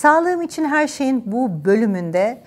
Sağlığım için her şeyin bu bölümünde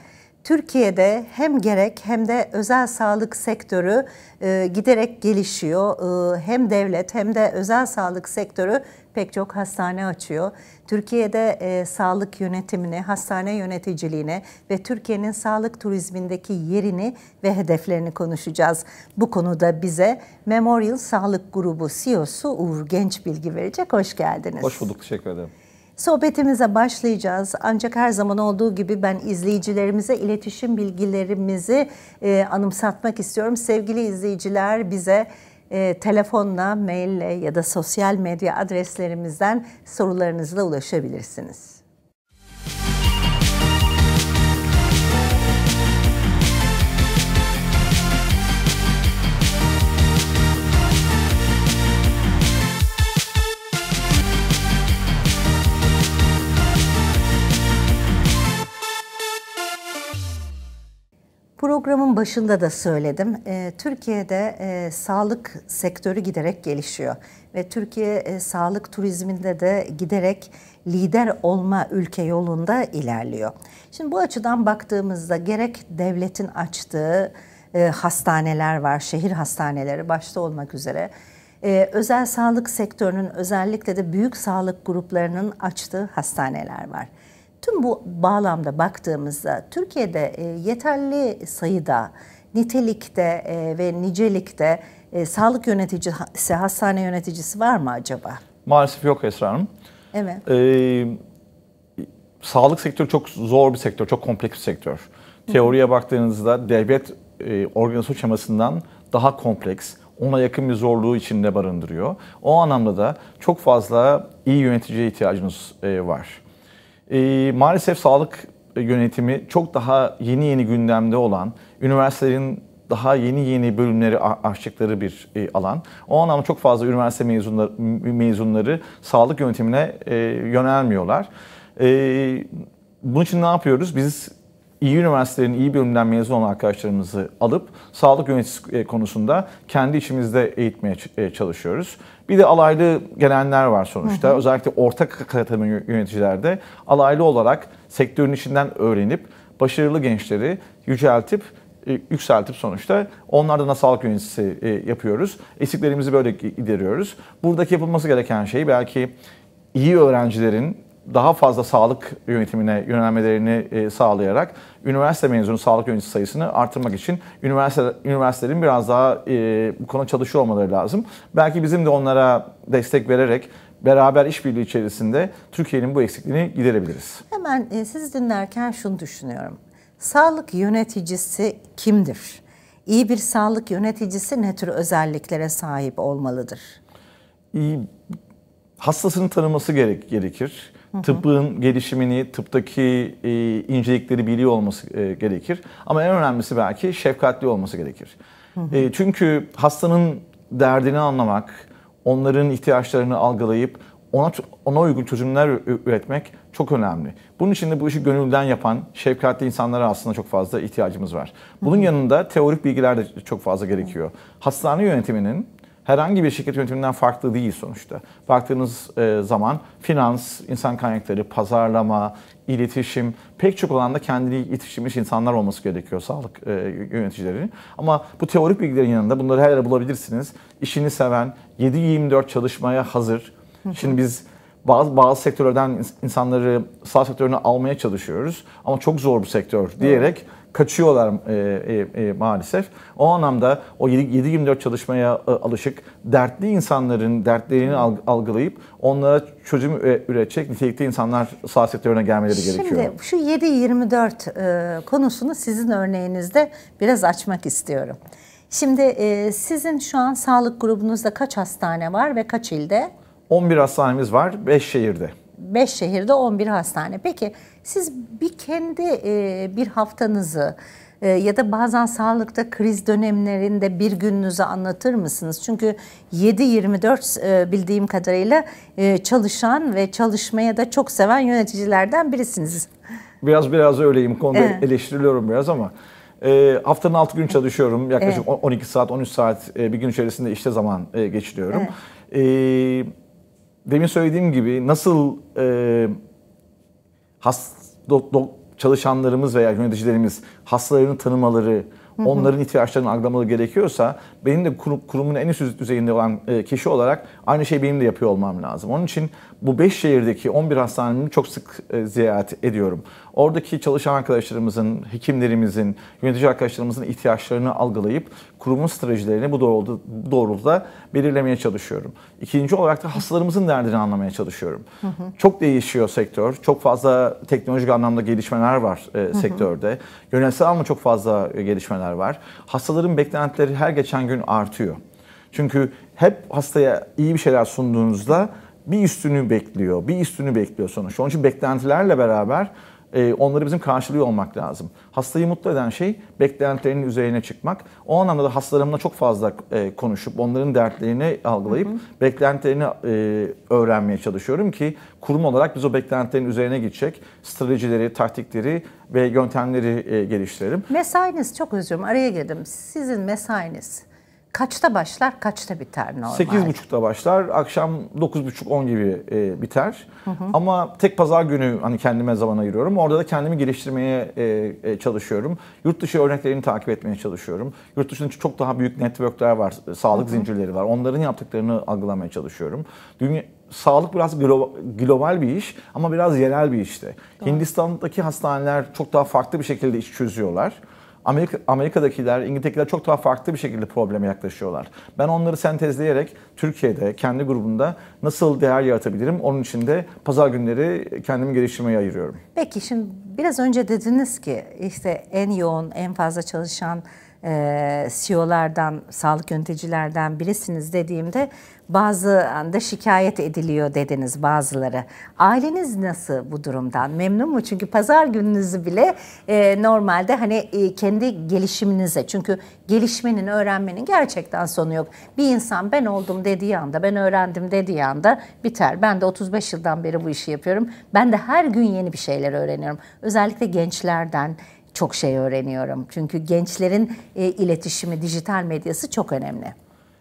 Türkiye'de hem gerek hem de özel sağlık sektörü e, giderek gelişiyor. E, hem devlet hem de özel sağlık sektörü pek çok hastane açıyor. Türkiye'de e, sağlık yönetimini, hastane yöneticiliğini ve Türkiye'nin sağlık turizmindeki yerini ve hedeflerini konuşacağız. Bu konuda bize Memorial Sağlık Grubu CEO'su Uğur Genç bilgi verecek. Hoş geldiniz. Hoş bulduk, teşekkür ederim. Sohbetimize başlayacağız ancak her zaman olduğu gibi ben izleyicilerimize iletişim bilgilerimizi e, anımsatmak istiyorum. Sevgili izleyiciler bize e, telefonla, maille ya da sosyal medya adreslerimizden sorularınızla ulaşabilirsiniz. Programın başında da söyledim. E, Türkiye'de e, sağlık sektörü giderek gelişiyor ve Türkiye e, sağlık turizminde de giderek lider olma ülke yolunda ilerliyor. Şimdi bu açıdan baktığımızda gerek devletin açtığı e, hastaneler var, şehir hastaneleri başta olmak üzere. Ee, özel sağlık sektörünün özellikle de büyük sağlık gruplarının açtığı hastaneler var. Tüm bu bağlamda baktığımızda Türkiye'de e, yeterli sayıda nitelikte e, ve nicelikte e, sağlık yöneticisi, hastane yöneticisi var mı acaba? Maalesef yok Esra Hanım. Evet. Ee, sağlık sektörü çok zor bir sektör, çok kompleks bir sektör. Teoriye baktığınızda devlet e, organizasyon şemasından daha kompleks, ona yakın bir zorluğu içinde barındırıyor. O anlamda da çok fazla iyi yöneticiye ihtiyacınız e, var e, maalesef sağlık yönetimi çok daha yeni yeni gündemde olan, üniversitelerin daha yeni yeni bölümleri açtıkları bir e, alan. O anlamda çok fazla üniversite mezunları, mezunları sağlık yönetimine e, yönelmiyorlar. E, bunun için ne yapıyoruz? Biz iyi üniversitelerin iyi bölümden mezun olan arkadaşlarımızı alıp sağlık yöneticisi e, konusunda kendi içimizde eğitmeye e, çalışıyoruz. Bir de alaylı gelenler var sonuçta. Hı hı. Özellikle orta katılım yöneticilerde alaylı olarak sektörün içinden öğrenip başarılı gençleri yüceltip e, yükseltip sonuçta onlardan da sağlık yöneticisi yapıyoruz. Eksiklerimizi böyle gideriyoruz. Buradaki yapılması gereken şey belki iyi öğrencilerin daha fazla sağlık yönetimine yönelmelerini e, sağlayarak üniversite mezunu sağlık yöneticisi sayısını artırmak için üniversite, üniversitelerin biraz daha e, bu konuda çalışıyor olmaları lazım. Belki bizim de onlara destek vererek beraber işbirliği içerisinde Türkiye'nin bu eksikliğini giderebiliriz. Hemen e, siz dinlerken şunu düşünüyorum. Sağlık yöneticisi kimdir? İyi bir sağlık yöneticisi ne tür özelliklere sahip olmalıdır? İyi, hastasını tanıması gerek, gerekir tıbbın gelişimini, tıptaki e, incelikleri biliyor olması e, gerekir. Ama en önemlisi belki şefkatli olması gerekir. Hı hı. E, çünkü hastanın derdini anlamak, onların ihtiyaçlarını algılayıp ona ona uygun çözümler üretmek çok önemli. Bunun için de bu işi gönülden yapan, şefkatli insanlara aslında çok fazla ihtiyacımız var. Bunun hı hı. yanında teorik bilgiler de çok fazla gerekiyor. Hastane yönetiminin herhangi bir şirket yönetiminden farklı değil sonuçta. Baktığınız e, zaman finans, insan kaynakları, pazarlama, iletişim, pek çok alanda kendini yetiştirmiş insanlar olması gerekiyor sağlık e, yöneticilerinin. Ama bu teorik bilgilerin yanında bunları her yerde bulabilirsiniz. İşini seven, 7-24 çalışmaya hazır. Şimdi biz bazı bazı sektörlerden insanları sağ sektörüne almaya çalışıyoruz ama çok zor bu sektör diyerek evet kaçıyorlar e, e, e, maalesef. O anlamda o 7-24 çalışmaya e, alışık dertli insanların dertlerini alg- algılayıp onlara çözüm e, üretecek nitelikli insanlar sağ sektörüne gelmeleri Şimdi, gerekiyor. Şimdi şu 7-24 e, konusunu sizin örneğinizde biraz açmak istiyorum. Şimdi e, sizin şu an sağlık grubunuzda kaç hastane var ve kaç ilde? 11 hastanemiz var, 5 şehirde. 5 şehirde 11 hastane. Peki siz bir kendi e, bir haftanızı e, ya da bazen sağlıkta kriz dönemlerinde bir gününüzü anlatır mısınız? Çünkü 7-24 e, bildiğim kadarıyla e, çalışan ve çalışmaya da çok seven yöneticilerden birisiniz. Biraz biraz öyleyim. Konuda evet. eleştiriliyorum biraz ama. E, haftanın 6 gün çalışıyorum. Yaklaşık evet. 12 saat, 13 saat e, bir gün içerisinde işte zaman e, geçiriyorum. Evet. E, demin söylediğim gibi nasıl e, has, do, do, çalışanlarımız veya yöneticilerimiz hastalarını tanımaları, Onların ihtiyaçlarını algılamaları gerekiyorsa benim de kurum, kurumun en üst düzeyinde olan e, kişi olarak aynı şeyi benim de yapıyor olmam lazım. Onun için bu 5 şehirdeki 11 hastanemi çok sık e, ziyaret ediyorum. Oradaki çalışan arkadaşlarımızın, hekimlerimizin, yönetici arkadaşlarımızın ihtiyaçlarını algılayıp kurumun stratejilerini bu doğrultuda, doğrultuda belirlemeye çalışıyorum. İkinci olarak da hastalarımızın derdini anlamaya çalışıyorum. Hı hı. Çok değişiyor sektör. Çok fazla teknolojik anlamda gelişmeler var e, sektörde. Yönetsel ama çok fazla e, gelişmeler gelişmeler var. Hastaların beklentileri her geçen gün artıyor. Çünkü hep hastaya iyi bir şeyler sunduğunuzda bir üstünü bekliyor, bir üstünü bekliyor sonuç. Onun için beklentilerle beraber ee, onları bizim karşılıyor olmak lazım. Hastayı mutlu eden şey beklentilerinin üzerine çıkmak. O anlamda da hastalarımla çok fazla e, konuşup onların dertlerini algılayıp hı hı. beklentilerini e, öğrenmeye çalışıyorum ki kurum olarak biz o beklentilerin üzerine gidecek stratejileri, taktikleri ve yöntemleri e, geliştirelim. Mesainiz çok özür dilerim araya girdim. Sizin mesainiz Kaçta başlar, kaçta biter normal? 8.30'da başlar, akşam 9.30-10 gibi e, biter. Hı hı. Ama tek pazar günü hani kendime zaman ayırıyorum. Orada da kendimi geliştirmeye e, e, çalışıyorum. Yurt dışı örneklerini takip etmeye çalışıyorum. Yurt dışında çok daha büyük networkler var, e, sağlık hı hı. zincirleri var. Onların yaptıklarını algılamaya çalışıyorum. Dünya, sağlık biraz glo global bir iş ama biraz yerel bir işte Doğru. Hindistan'daki hastaneler çok daha farklı bir şekilde iş çözüyorlar. Amerika, Amerika'dakiler, İngiltere'dekiler çok daha farklı bir şekilde probleme yaklaşıyorlar. Ben onları sentezleyerek Türkiye'de, kendi grubunda nasıl değer yaratabilirim? Onun için de pazar günleri kendimi geliştirmeye ayırıyorum. Peki şimdi biraz önce dediniz ki işte en yoğun, en fazla çalışan e, CEO'lardan, sağlık yöneticilerden birisiniz dediğimde bazı anda şikayet ediliyor dediniz bazıları. Aileniz nasıl bu durumdan? Memnun mu? Çünkü pazar gününüzü bile e, normalde hani e, kendi gelişiminize. Çünkü gelişmenin, öğrenmenin gerçekten sonu yok. Bir insan ben oldum dediği anda, ben öğrendim dediği anda biter. Ben de 35 yıldan beri bu işi yapıyorum. Ben de her gün yeni bir şeyler öğreniyorum. Özellikle gençlerden, çok şey öğreniyorum. Çünkü gençlerin e, iletişimi, dijital medyası çok önemli.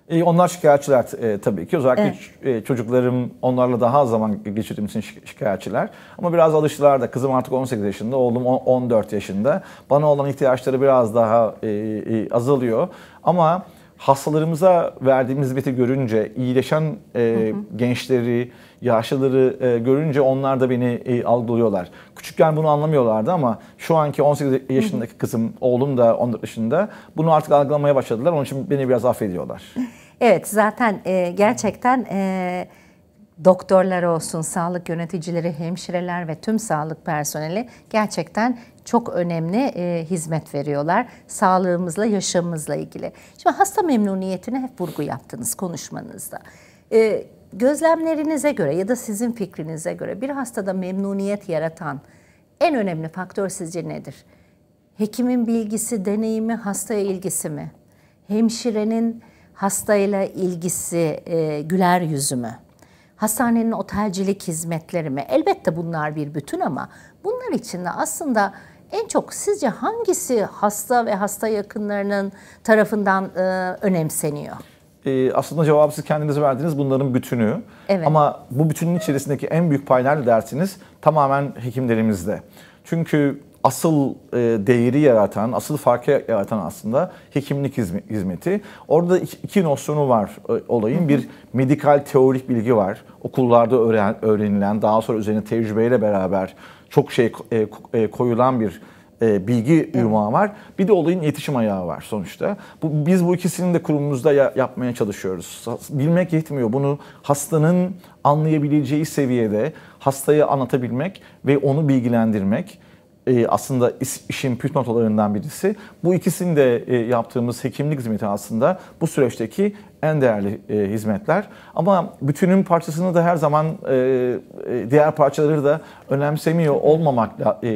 E, onlar şikayetçiler e, tabii ki. Özellikle evet. E, çocuklarım onlarla daha az zaman geçirdiğim için şikayetçiler. Ama biraz alıştılar da. Kızım artık 18 yaşında, oğlum 14 yaşında. Bana olan ihtiyaçları biraz daha e, e, azalıyor. Ama hastalarımıza verdiğimiz hizmeti görünce, iyileşen e, hı hı. gençleri, yaşlıları e, görünce onlar da beni e, algılıyorlar. Küçükken bunu anlamıyorlardı ama şu anki 18 yaşındaki hı hı. kızım, oğlum da 14 yaşında bunu artık algılamaya başladılar. Onun için beni biraz affediyorlar. Evet zaten e, gerçekten e, doktorlar olsun, sağlık yöneticileri, hemşireler ve tüm sağlık personeli gerçekten çok önemli e, hizmet veriyorlar. Sağlığımızla, yaşamımızla ilgili. Şimdi hasta memnuniyetine hep vurgu yaptınız konuşmanızda. E, gözlemlerinize göre ya da sizin fikrinize göre bir hastada memnuniyet yaratan en önemli faktör sizce nedir? Hekimin bilgisi, deneyimi, hastaya ilgisi mi? Hemşirenin hastayla ilgisi, e, güler yüzü mü? Hastanenin otelcilik hizmetleri mi? Elbette bunlar bir bütün ama bunlar içinde aslında en çok sizce hangisi hasta ve hasta yakınlarının tarafından e, önemseniyor? E, aslında cevabı siz kendiniz verdiniz bunların bütünü. Evet. Ama bu bütünün içerisindeki en büyük paylar dersiniz tamamen hekimlerimizde. Çünkü asıl e, değeri yaratan, asıl farkı yaratan aslında hekimlik hizmeti. Orada iki, iki nosyonu var e, olayın. Hı hı. Bir medikal teorik bilgi var. Okullarda öğren, öğrenilen, daha sonra üzerine tecrübeyle beraber çok şey e, e, koyulan bir e, bilgi evet. yumağı var. Bir de olayın iletişim ayağı var sonuçta. Bu, biz bu ikisini de kurumumuzda ya, yapmaya çalışıyoruz. Bilmek yetmiyor. Bunu hastanın anlayabileceği seviyede hastayı anlatabilmek ve onu bilgilendirmek e, aslında iş, işin püf noktalarından birisi. Bu ikisini de e, yaptığımız hekimlik hizmeti aslında bu süreçteki en değerli e, hizmetler. Ama bütünün parçasını da her zaman e, e diğer parçaları da önemsemiyor olmamak e,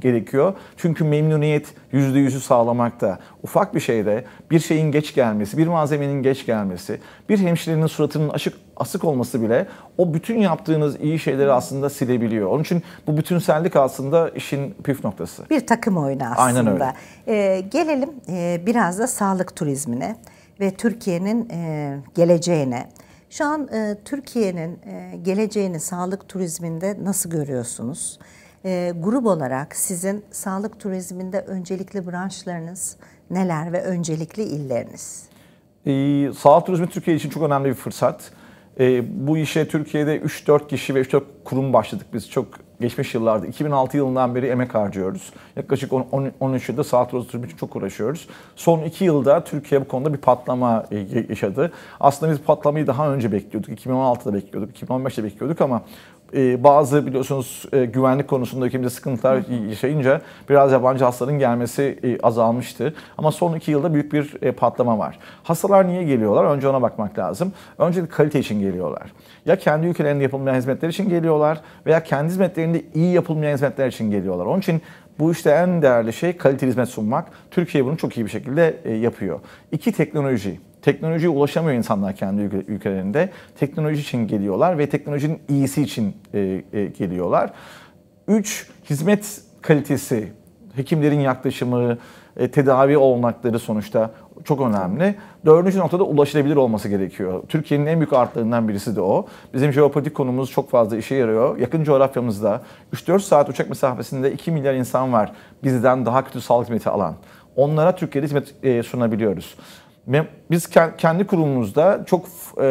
gerekiyor. Çünkü memnuniyet yüzde yüzü sağlamakta. Ufak bir şeyde bir şeyin geç gelmesi, bir malzemenin geç gelmesi, bir hemşirenin suratının açık asık olması bile o bütün yaptığınız iyi şeyleri aslında silebiliyor. Onun için bu bütünsellik aslında işin püf noktası. Bir takım oyunu aslında. Aynen öyle. Ee, gelelim e, biraz da sağlık turizmine ve Türkiye'nin e, geleceğine. Şu an e, Türkiye'nin e, geleceğini sağlık turizminde nasıl görüyorsunuz? grup olarak sizin sağlık turizminde öncelikli branşlarınız neler ve öncelikli illeriniz? E, sağlık turizmi Türkiye için çok önemli bir fırsat. E, bu işe Türkiye'de 3-4 kişi ve 3-4 kurum başladık biz. Çok geçmiş yıllarda 2006 yılından beri emek harcıyoruz. Yaklaşık 13 yılda saat oturtmak için çok uğraşıyoruz. Son 2 yılda Türkiye bu konuda bir patlama e, yaşadı. Aslında biz patlamayı daha önce bekliyorduk. 2016'da bekliyorduk, 2015'te bekliyorduk ama ee, bazı biliyorsunuz e, güvenlik konusunda ülkemizde sıkıntılar yaşayınca biraz yabancı hastaların gelmesi e, azalmıştı. Ama son iki yılda büyük bir e, patlama var. Hastalar niye geliyorlar? Önce ona bakmak lazım. Öncelikle kalite için geliyorlar. Ya kendi ülkelerinde yapılmayan hizmetler için geliyorlar veya kendi hizmetlerinde iyi yapılmayan hizmetler için geliyorlar. Onun için bu işte en değerli şey kaliteli hizmet sunmak. Türkiye bunu çok iyi bir şekilde e, yapıyor. İki teknoloji. Teknolojiye ulaşamıyor insanlar kendi ülkelerinde. Teknoloji için geliyorlar ve teknolojinin iyisi için e, e, geliyorlar. Üç, hizmet kalitesi, hekimlerin yaklaşımı, tedavi olmakları sonuçta çok önemli. Dördüncü noktada ulaşılabilir olması gerekiyor. Türkiye'nin en büyük artlarından birisi de o. Bizim jeopolitik konumuz çok fazla işe yarıyor. Yakın coğrafyamızda 3-4 saat uçak mesafesinde 2 milyar insan var bizden daha kötü sağlık hizmeti alan. Onlara Türkiye'de hizmet e, sunabiliyoruz. Biz kendi kurumumuzda çok e,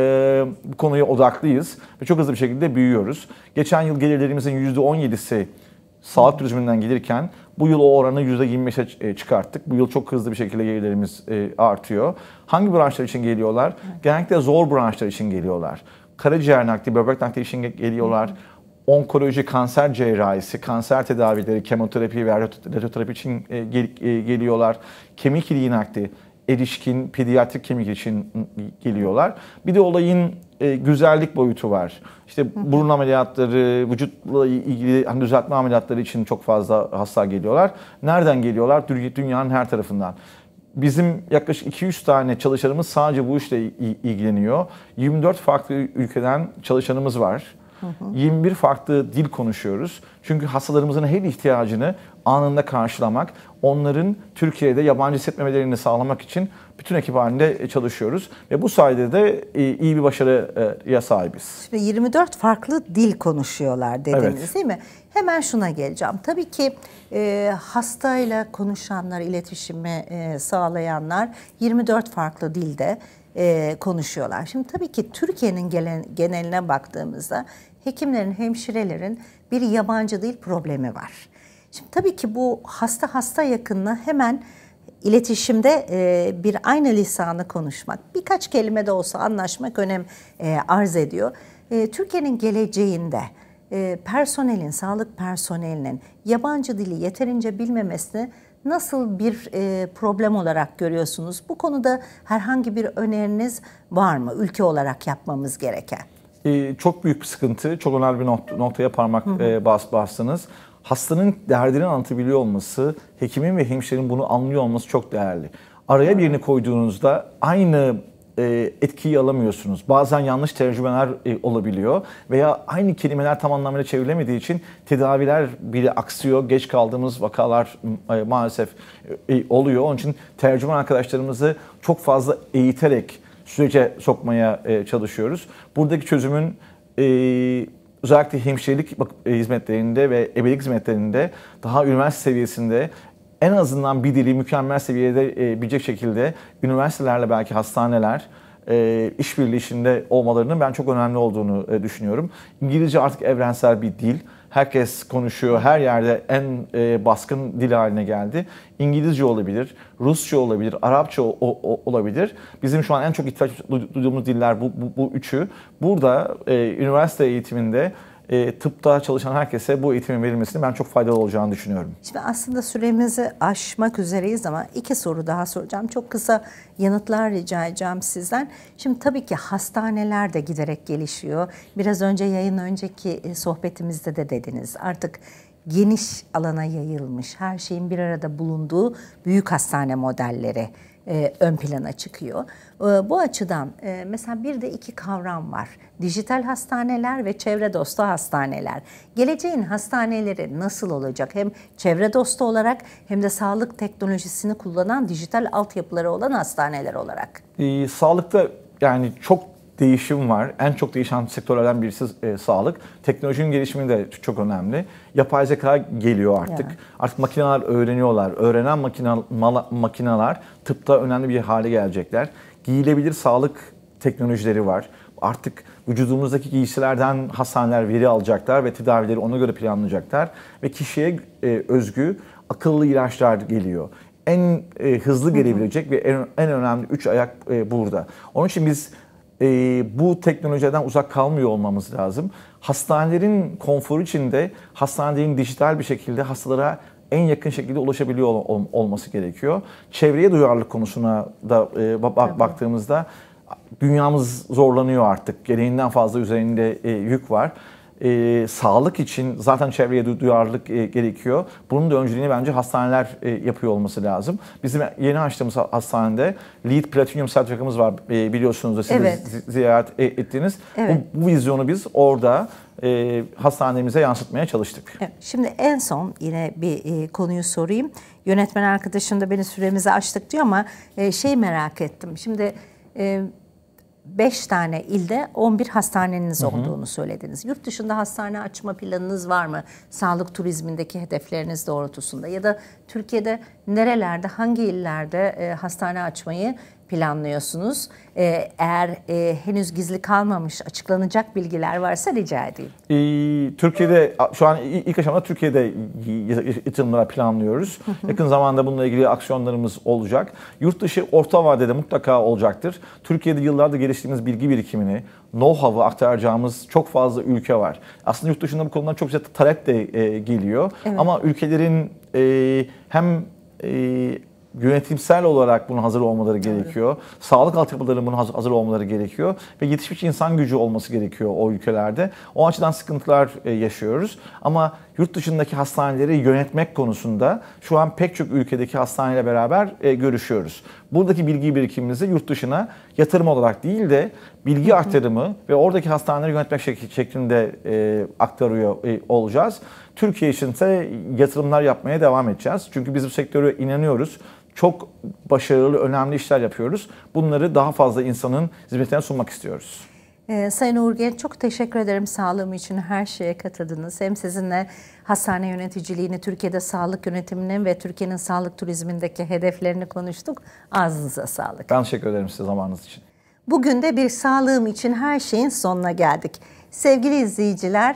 bu konuya odaklıyız ve çok hızlı bir şekilde büyüyoruz. Geçen yıl gelirlerimizin %17'si sağlık turizminden gelirken bu yıl o oranı %25'e e, çıkarttık. Bu yıl çok hızlı bir şekilde gelirlerimiz e, artıyor. Hangi branşlar için geliyorlar? Genellikle zor branşlar için geliyorlar. Karaciğer nakli, böbrek nakli için geliyorlar. onkoloji, kanser cerrahisi, kanser tedavileri, kemoterapi ve radyoterapi için e, geliyorlar. Kemik iliği nakli, erişkin pediatrik kemik için geliyorlar. Bir de olayın e, güzellik boyutu var. İşte burun ameliyatları, vücutla ilgili hani düzeltme ameliyatları için çok fazla hasta geliyorlar. Nereden geliyorlar? Dünyanın her tarafından. Bizim yaklaşık 200 tane çalışanımız sadece bu işle ilgileniyor. 24 farklı ülkeden çalışanımız var. 21 farklı dil konuşuyoruz. Çünkü hastalarımızın her ihtiyacını anında karşılamak, onların Türkiye'de yabancı hissetmemelerini sağlamak için bütün ekip halinde e, çalışıyoruz ve bu sayede de e, iyi bir başarıya e, sahibiz. Şimdi 24 farklı dil konuşuyorlar dediniz evet. değil mi? Hemen şuna geleceğim. Tabii ki e, hastayla konuşanlar, iletişimi e, sağlayanlar 24 farklı dilde e, konuşuyorlar. Şimdi tabii ki Türkiye'nin geneline baktığımızda hekimlerin, hemşirelerin bir yabancı dil problemi var. Şimdi tabii ki bu hasta hasta yakınlığı hemen iletişimde e, bir aynı lisanı konuşmak, birkaç kelime de olsa anlaşmak önem e, arz ediyor. E, Türkiye'nin geleceğinde e, personelin, sağlık personelinin yabancı dili yeterince bilmemesini nasıl bir e, problem olarak görüyorsunuz? Bu konuda herhangi bir öneriniz var mı ülke olarak yapmamız gereken? Ee, çok büyük bir sıkıntı, çok önemli bir not, notaya parmak hı E, bas, bastınız hastanın derdini anlatabiliyor olması, hekimin ve hemşirenin bunu anlıyor olması çok değerli. Araya birini koyduğunuzda aynı e, etkiyi alamıyorsunuz. Bazen yanlış tercümeler e, olabiliyor veya aynı kelimeler tam anlamıyla çevrilemediği için tedaviler bile aksıyor. Geç kaldığımız vakalar e, maalesef oluyor. Onun için tercüman arkadaşlarımızı çok fazla eğiterek sürece sokmaya çalışıyoruz. Buradaki çözümün özellikle hemşirelik e, hizmetlerinde ve ebelik hizmetlerinde daha üniversite seviyesinde en azından bir dili mükemmel seviyede e, bilecek şekilde üniversitelerle belki hastaneler e, işbirliği içinde olmalarının ben çok önemli olduğunu e, düşünüyorum. İngilizce artık evrensel bir dil herkes konuşuyor. Her yerde en e, baskın dil haline geldi. İngilizce olabilir, Rusça olabilir, Arapça o, o, olabilir. Bizim şu an en çok ihtiyaç duyduğumuz diller bu, bu, bu üçü. Burada e, üniversite eğitiminde e, tıpta çalışan herkese bu eğitimin verilmesini ben çok faydalı olacağını düşünüyorum. Şimdi aslında süremizi aşmak üzereyiz ama iki soru daha soracağım. Çok kısa yanıtlar rica edeceğim sizden. Şimdi tabii ki hastaneler de giderek gelişiyor. Biraz önce yayın önceki e, sohbetimizde de dediniz. Artık geniş alana yayılmış, her şeyin bir arada bulunduğu büyük hastane modelleri e, ön plana çıkıyor. E, bu açıdan e, mesela bir de iki kavram var. Dijital hastaneler ve çevre dostu hastaneler. Geleceğin hastaneleri nasıl olacak? Hem çevre dostu olarak hem de sağlık teknolojisini kullanan dijital altyapıları olan hastaneler olarak. Ee, sağlıkta yani çok değişim var. En çok değişen sektörlerden birisi e, sağlık. Teknolojinin gelişimi de çok önemli. Yapay zeka geliyor artık. Yani. Artık makineler öğreniyorlar. Öğrenen makina, mala, makineler tıpta önemli bir hale gelecekler. Giyilebilir sağlık teknolojileri var. Artık vücudumuzdaki giysilerden hastaneler veri alacaklar ve tedavileri ona göre planlayacaklar. Ve kişiye e, özgü akıllı ilaçlar geliyor en e, hızlı gelebilecek ve en, en önemli üç ayak e, burada. Onun için biz e, bu teknolojiden uzak kalmıyor olmamız lazım. Hastanelerin konforu içinde hastanelerin dijital bir şekilde hastalara en yakın şekilde ulaşabiliyor ol, olması gerekiyor. Çevreye duyarlılık konusuna da e, bak, Tabii. baktığımızda dünyamız zorlanıyor artık. Gereğinden fazla üzerinde e, yük var e, sağlık için zaten çevreye duyarlılık e, gerekiyor. Bunun da öncülüğünü bence hastaneler e, yapıyor olması lazım. Bizim yeni açtığımız hastanede Lead Platinum sertifikamız var e, biliyorsunuz da siz evet. de ziyaret e-, ettiniz. Evet. Bu, bu vizyonu biz orada e, hastanemize yansıtmaya çalıştık. Evet, şimdi en son yine bir e, konuyu sorayım. Yönetmen arkadaşım da beni süremizi açtık diyor ama e, şey merak ettim. Şimdi e, 5 tane ilde 11 hastaneniz hı hı. olduğunu söylediniz. Yurt dışında hastane açma planınız var mı? Sağlık turizmindeki hedefleriniz doğrultusunda ya da Türkiye'de nerelerde, hangi illerde e, hastane açmayı planlıyorsunuz? Ee, eğer e, henüz gizli kalmamış, açıklanacak bilgiler varsa rica edeyim. Ee, Türkiye'de, şu an ilk aşamada Türkiye'de yatırımlara planlıyoruz. Yakın zamanda bununla ilgili aksiyonlarımız olacak. Yurt dışı orta vadede mutlaka olacaktır. Türkiye'de yıllardır geliştirdiğimiz bilgi birikimini, know-how'ı aktaracağımız çok fazla ülke var. Aslında yurt dışında bu konudan çok güzel talep de e, geliyor. Evet. Ama ülkelerin e, hem yönetimsel olarak bunun hazır olmaları gerekiyor. Evet. Sağlık altyapılarının bunun hazır olmaları gerekiyor ve yetişmiş insan gücü olması gerekiyor o ülkelerde. O açıdan sıkıntılar e, yaşıyoruz ama yurt dışındaki hastaneleri yönetmek konusunda şu an pek çok ülkedeki hastaneyle beraber e, görüşüyoruz. Buradaki bilgi birikimimizi yurt dışına yatırım olarak değil de bilgi aktarımı ve oradaki hastaneleri yönetmek şeklinde e, aktarıyor olacağız. Türkiye için ise yatırımlar yapmaya devam edeceğiz. Çünkü biz bu sektöre inanıyoruz çok başarılı, önemli işler yapıyoruz. Bunları daha fazla insanın hizmetine sunmak istiyoruz. Ee, Sayın Uğur çok teşekkür ederim sağlığım için her şeye katıldınız. Hem sizinle hastane yöneticiliğini, Türkiye'de sağlık yönetiminin ve Türkiye'nin sağlık turizmindeki hedeflerini konuştuk. Ağzınıza sağlık. Ben teşekkür ederim size zamanınız için. Bugün de bir sağlığım için her şeyin sonuna geldik. Sevgili izleyiciler,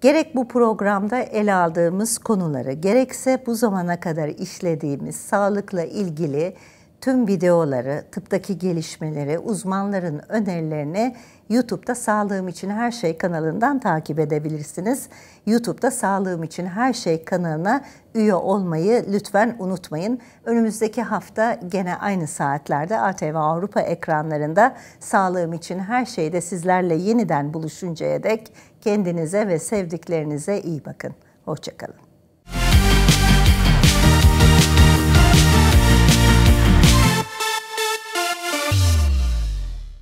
Gerek bu programda ele aldığımız konuları, gerekse bu zamana kadar işlediğimiz sağlıkla ilgili tüm videoları, tıptaki gelişmeleri, uzmanların önerilerini YouTube'da Sağlığım İçin Her Şey kanalından takip edebilirsiniz. YouTube'da Sağlığım İçin Her Şey kanalına üye olmayı lütfen unutmayın. Önümüzdeki hafta gene aynı saatlerde ATV Avrupa ekranlarında Sağlığım İçin Her Şey'de sizlerle yeniden buluşuncaya dek kendinize ve sevdiklerinize iyi bakın. Hoşçakalın.